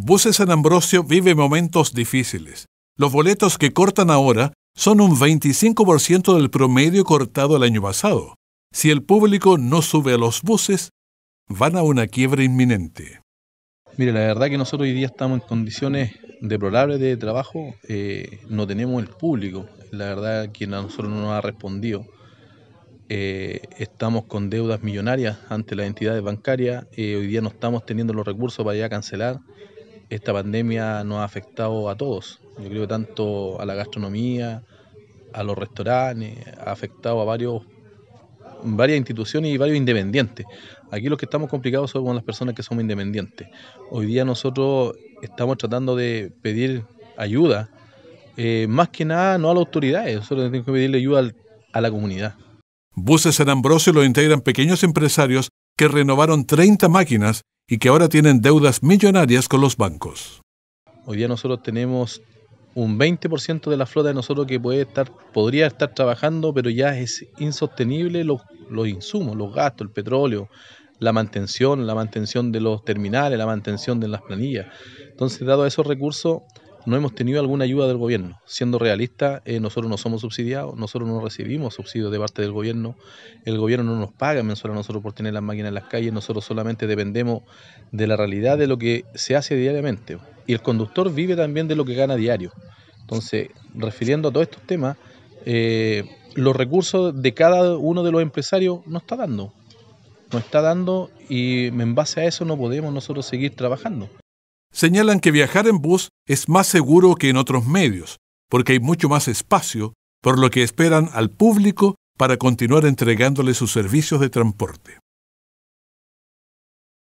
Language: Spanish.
Buses San Ambrosio vive momentos difíciles. Los boletos que cortan ahora son un 25% del promedio cortado el año pasado. Si el público no sube a los buses, van a una quiebra inminente. Mire, la verdad que nosotros hoy día estamos en condiciones deplorables de trabajo. Eh, no tenemos el público. La verdad quien a nosotros no nos ha respondido. Eh, estamos con deudas millonarias ante las entidades bancarias. Eh, hoy día no estamos teniendo los recursos para ya cancelar esta pandemia nos ha afectado a todos. Yo creo que tanto a la gastronomía, a los restaurantes, ha afectado a varios varias instituciones y varios independientes. Aquí los que estamos complicados son las personas que somos independientes. Hoy día nosotros estamos tratando de pedir ayuda, eh, más que nada no a las autoridades, nosotros tenemos que pedirle ayuda a la comunidad. Buses San Ambrosio lo integran pequeños empresarios que renovaron 30 máquinas y que ahora tienen deudas millonarias con los bancos. Hoy día nosotros tenemos un 20% de la flota de nosotros que puede estar, podría estar trabajando, pero ya es insostenible los, los insumos, los gastos, el petróleo, la mantención, la mantención de los terminales, la mantención de las planillas. Entonces, dado esos recursos, no hemos tenido alguna ayuda del gobierno. Siendo realista eh, nosotros no somos subsidiados, nosotros no recibimos subsidios de parte del gobierno, el gobierno no nos paga mensual a nosotros por tener las máquinas en las calles, nosotros solamente dependemos de la realidad de lo que se hace diariamente. Y el conductor vive también de lo que gana diario. Entonces, refiriendo a todos estos temas, eh, los recursos de cada uno de los empresarios no está dando. No está dando y en base a eso no podemos nosotros seguir trabajando señalan que viajar en bus es más seguro que en otros medios, porque hay mucho más espacio, por lo que esperan al público para continuar entregándole sus servicios de transporte.